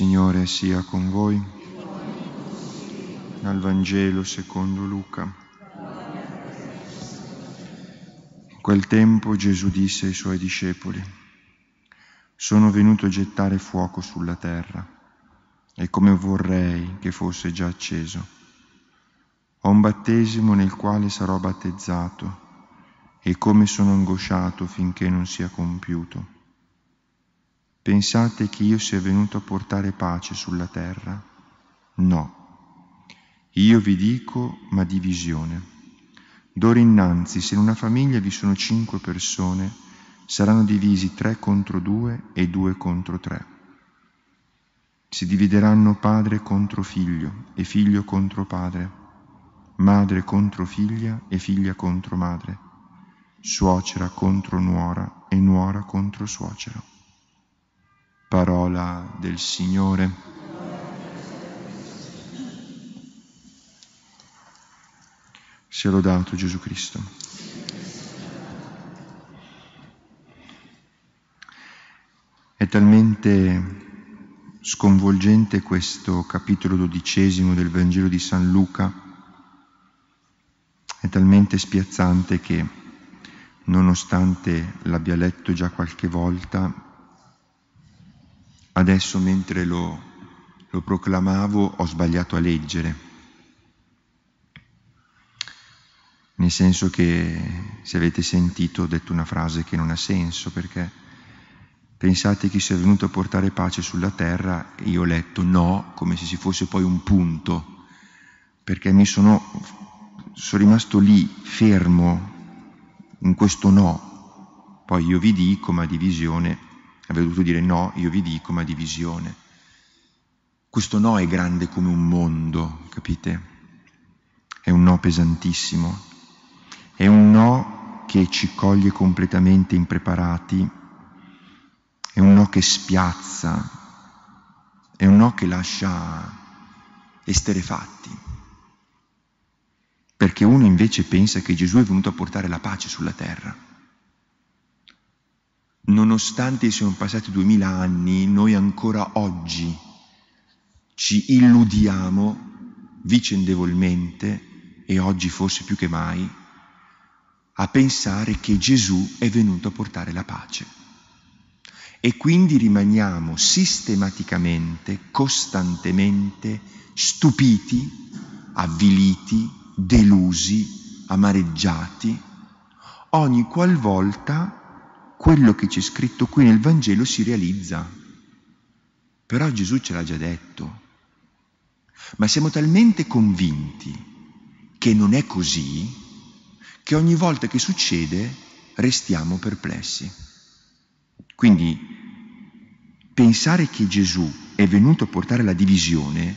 Signore sia con voi. Dal Vangelo secondo Luca. In quel tempo Gesù disse ai suoi discepoli, sono venuto a gettare fuoco sulla terra e come vorrei che fosse già acceso. Ho un battesimo nel quale sarò battezzato e come sono angosciato finché non sia compiuto Pensate che io sia venuto a portare pace sulla terra? No. Io vi dico, ma divisione. D'ora innanzi, se in una famiglia vi sono cinque persone, saranno divisi tre contro due e due contro tre. Si divideranno padre contro figlio e figlio contro padre, madre contro figlia e figlia contro madre, suocera contro nuora e nuora contro suocera. Parola del Signore. Sia lodato Gesù Cristo. È talmente sconvolgente questo capitolo dodicesimo del Vangelo di San Luca, è talmente spiazzante che, nonostante l'abbia letto già qualche volta, Adesso mentre lo, lo proclamavo ho sbagliato a leggere. Nel senso che se avete sentito ho detto una frase che non ha senso perché pensate chi sia venuto a portare pace sulla terra, io ho letto no, come se ci fosse poi un punto, perché mi sono, sono rimasto lì fermo in questo no. Poi io vi dico, ma divisione Avrebbe dovuto dire no, io vi dico, ma divisione. Questo no è grande come un mondo, capite? È un no pesantissimo. È un no che ci coglie completamente impreparati. È un no che spiazza. È un no che lascia esterefatti perché uno invece pensa che Gesù è venuto a portare la pace sulla terra nonostante siano passati duemila anni, noi ancora oggi ci illudiamo vicendevolmente, e oggi forse più che mai, a pensare che Gesù è venuto a portare la pace. E quindi rimaniamo sistematicamente, costantemente stupiti, avviliti, delusi, amareggiati, ogni qualvolta quello che c'è scritto qui nel Vangelo si realizza. Però Gesù ce l'ha già detto. Ma siamo talmente convinti che non è così che ogni volta che succede restiamo perplessi. Quindi pensare che Gesù è venuto a portare la divisione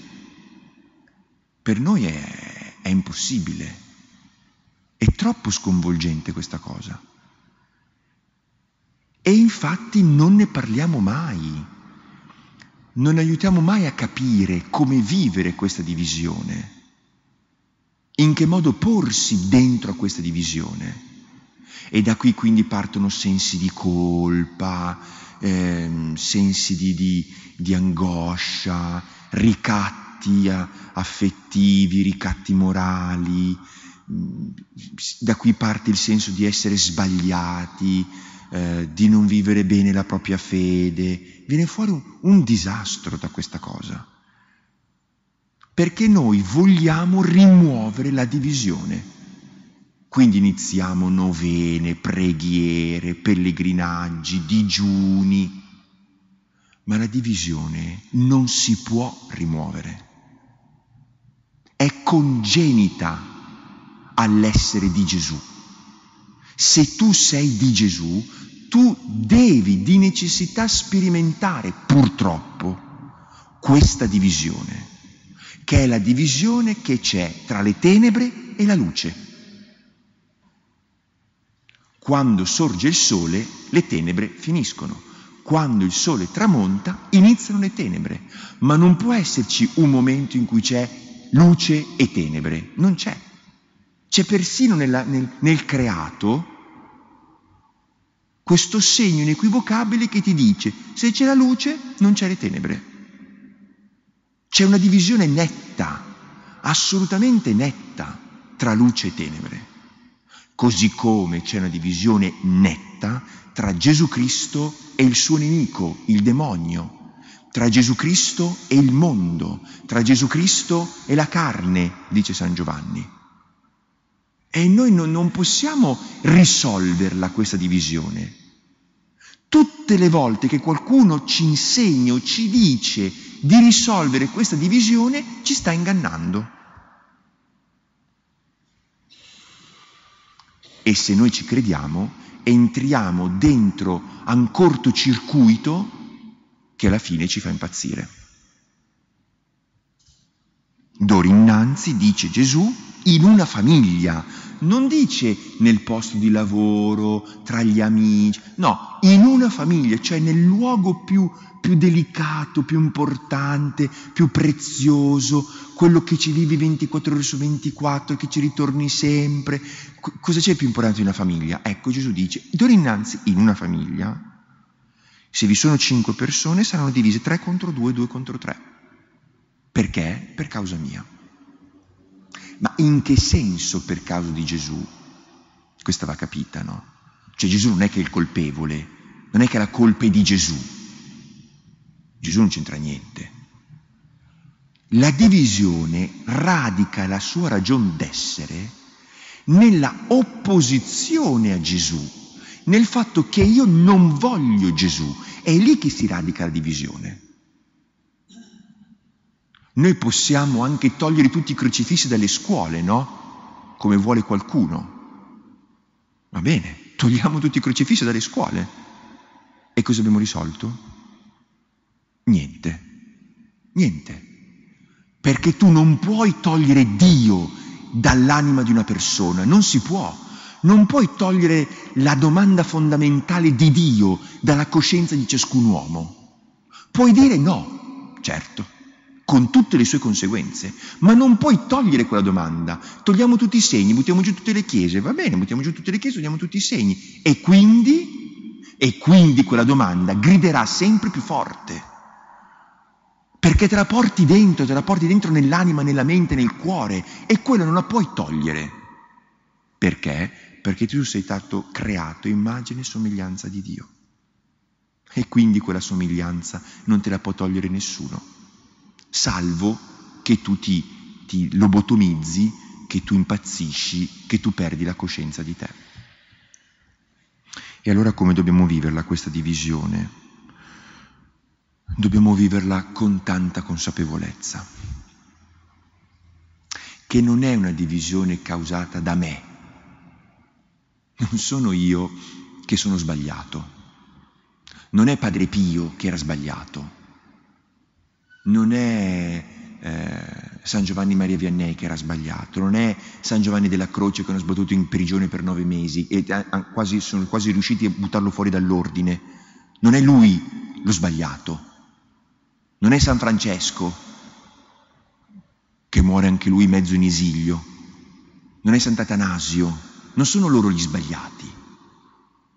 per noi è, è impossibile. È troppo sconvolgente questa cosa. E infatti non ne parliamo mai, non aiutiamo mai a capire come vivere questa divisione, in che modo porsi dentro a questa divisione. E da qui quindi partono sensi di colpa, ehm, sensi di, di, di angoscia, ricatti affettivi, ricatti morali, da qui parte il senso di essere sbagliati, eh, di non vivere bene la propria fede, viene fuori un, un disastro da questa cosa. Perché noi vogliamo rimuovere la divisione. Quindi iniziamo novene, preghiere, pellegrinaggi, digiuni, ma la divisione non si può rimuovere. È congenita all'essere di Gesù. Se tu sei di Gesù, tu devi di necessità sperimentare, purtroppo, questa divisione, che è la divisione che c'è tra le tenebre e la luce. Quando sorge il sole, le tenebre finiscono quando il sole tramonta iniziano le tenebre, ma non può esserci un momento in cui c'è luce e tenebre, non c'è. C'è persino nella, nel, nel creato questo segno inequivocabile che ti dice se c'è la luce non c'è le tenebre. C'è una divisione netta, assolutamente netta, tra luce e tenebre. Così come c'è una divisione netta tra Gesù Cristo e il suo nemico, il demonio, tra Gesù Cristo e il mondo, tra Gesù Cristo e la carne, dice San Giovanni. E noi non, non possiamo risolverla questa divisione. Tutte le volte che qualcuno ci insegna o ci dice di risolvere questa divisione, ci sta ingannando. E se noi ci crediamo, entriamo dentro a un cortocircuito che alla fine ci fa impazzire. D'ora innanzi, dice Gesù, in una famiglia, non dice nel posto di lavoro, tra gli amici, no, in una famiglia, cioè nel luogo più, più delicato, più importante, più prezioso, quello che ci vivi 24 ore su 24, che ci ritorni sempre. C- cosa c'è più importante di una famiglia? Ecco, Gesù dice, d'ora innanzi in una famiglia, se vi sono cinque persone, saranno divise tre contro due, due contro tre. Perché? Per causa mia. Ma in che senso per causa di Gesù? Questa va capita, no? Cioè Gesù non è che è il colpevole, non è che la colpa è di Gesù. Gesù non c'entra niente. La divisione radica la sua ragion d'essere nella opposizione a Gesù, nel fatto che io non voglio Gesù. È lì che si radica la divisione. Noi possiamo anche togliere tutti i crocifissi dalle scuole, no? Come vuole qualcuno. Va bene, togliamo tutti i crocifissi dalle scuole. E cosa abbiamo risolto? Niente, niente. Perché tu non puoi togliere Dio dall'anima di una persona, non si può. Non puoi togliere la domanda fondamentale di Dio dalla coscienza di ciascun uomo. Puoi dire no, certo, con tutte le sue conseguenze, ma non puoi togliere quella domanda. Togliamo tutti i segni, buttiamo giù tutte le chiese, va bene, buttiamo giù tutte le chiese, togliamo tutti i segni. E quindi, e quindi quella domanda griderà sempre più forte, perché te la porti dentro, te la porti dentro nell'anima, nella mente, nel cuore, e quella non la puoi togliere. Perché? Perché tu sei stato creato immagine e somiglianza di Dio. E quindi quella somiglianza non te la può togliere nessuno salvo che tu ti, ti lobotomizzi, che tu impazzisci, che tu perdi la coscienza di te. E allora come dobbiamo viverla questa divisione? Dobbiamo viverla con tanta consapevolezza, che non è una divisione causata da me, non sono io che sono sbagliato, non è Padre Pio che era sbagliato, non è eh, San Giovanni Maria Vianney che era sbagliato, non è San Giovanni della Croce che hanno sbattuto in prigione per nove mesi e eh, quasi, sono quasi riusciti a buttarlo fuori dall'ordine, non è lui lo sbagliato, non è San Francesco che muore anche lui mezzo in esilio, non è Sant'Atanasio, non sono loro gli sbagliati.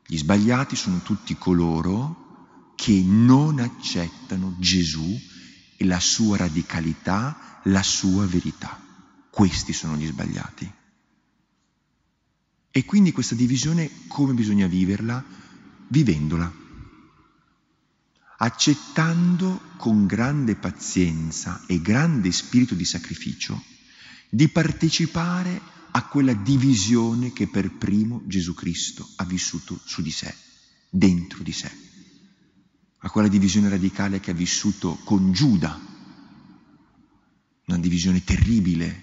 Gli sbagliati sono tutti coloro che non accettano Gesù e la sua radicalità, la sua verità. Questi sono gli sbagliati. E quindi questa divisione come bisogna viverla? Vivendola, accettando con grande pazienza e grande spirito di sacrificio di partecipare a quella divisione che per primo Gesù Cristo ha vissuto su di sé, dentro di sé a quella divisione radicale che ha vissuto con Giuda, una divisione terribile,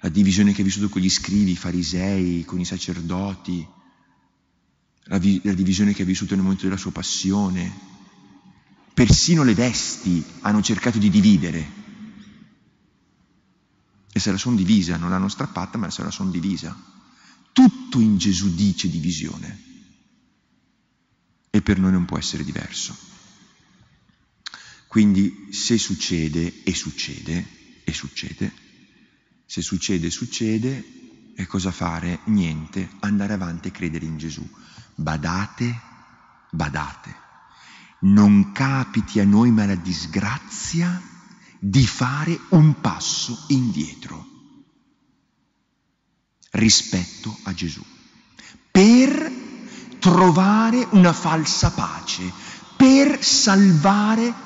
la divisione che ha vissuto con gli scrivi, i farisei, con i sacerdoti, la, vi- la divisione che ha vissuto nel momento della sua passione. Persino le vesti hanno cercato di dividere e se la sono divisa, non l'hanno strappata, ma se la sono divisa. Tutto in Gesù dice divisione e per noi non può essere diverso. Quindi se succede e succede e succede, se succede succede, e cosa fare? Niente, andare avanti e credere in Gesù. Badate, badate, non capiti a noi ma la disgrazia di fare un passo indietro rispetto a Gesù per trovare una falsa pace, per salvare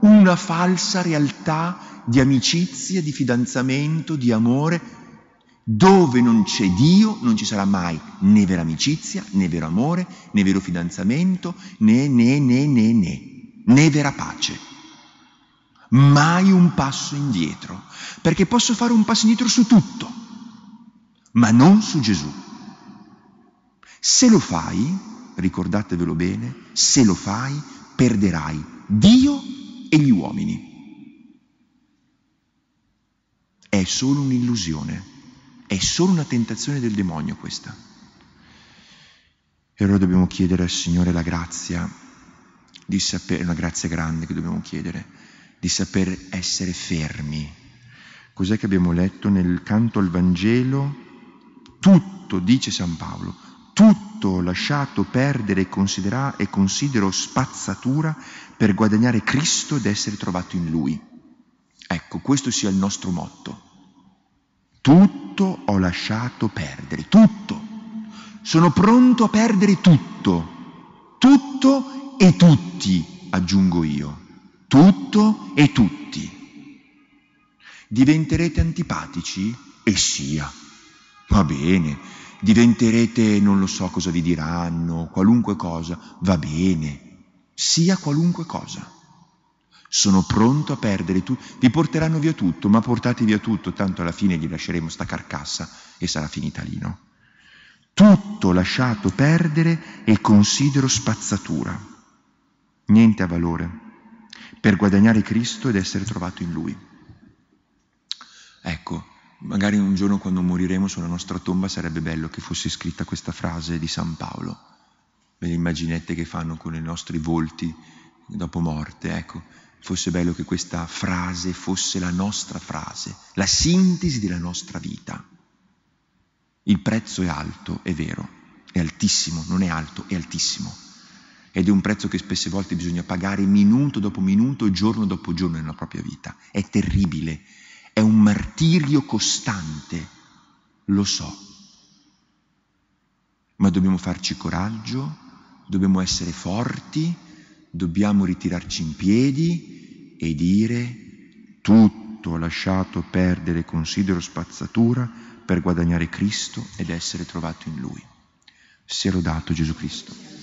una falsa realtà di amicizia, di fidanzamento, di amore. Dove non c'è Dio non ci sarà mai né vera amicizia, né vero amore, né vero fidanzamento, né né né né né, né vera pace. Mai un passo indietro, perché posso fare un passo indietro su tutto, ma non su Gesù. Se lo fai, ricordatevelo bene, se lo fai perderai Dio e gli uomini. È solo un'illusione, è solo una tentazione del demonio questa. E allora dobbiamo chiedere al Signore la grazia di sapere, una grazia grande che dobbiamo chiedere, di saper essere fermi. Cos'è che abbiamo letto nel canto al Vangelo? Tutto, dice San Paolo, tutto tutto lasciato perdere e, considera- e considero spazzatura per guadagnare Cristo ed essere trovato in Lui. Ecco, questo sia il nostro motto. Tutto ho lasciato perdere, tutto. Sono pronto a perdere tutto, tutto e tutti, aggiungo io, tutto e tutti. Diventerete antipatici? E sia. Va bene, diventerete, non lo so cosa vi diranno, qualunque cosa, va bene, sia qualunque cosa. Sono pronto a perdere tutto, vi porteranno via tutto, ma portate via tutto, tanto alla fine gli lasceremo sta carcassa e sarà finita lì, no? Tutto lasciato perdere e considero spazzatura. Niente ha valore per guadagnare Cristo ed essere trovato in Lui. Ecco, Magari un giorno quando moriremo sulla nostra tomba sarebbe bello che fosse scritta questa frase di San Paolo. Le immaginette che fanno con i nostri volti dopo morte, ecco, fosse bello che questa frase fosse la nostra frase, la sintesi della nostra vita. Il prezzo è alto, è vero, è altissimo, non è alto, è altissimo. Ed è un prezzo che spesse volte bisogna pagare minuto dopo minuto, giorno dopo giorno nella propria vita. È terribile è un martirio costante, lo so. Ma dobbiamo farci coraggio, dobbiamo essere forti, dobbiamo ritirarci in piedi e dire tutto ho lasciato perdere, considero spazzatura per guadagnare Cristo ed essere trovato in Lui. Sia dato Gesù Cristo.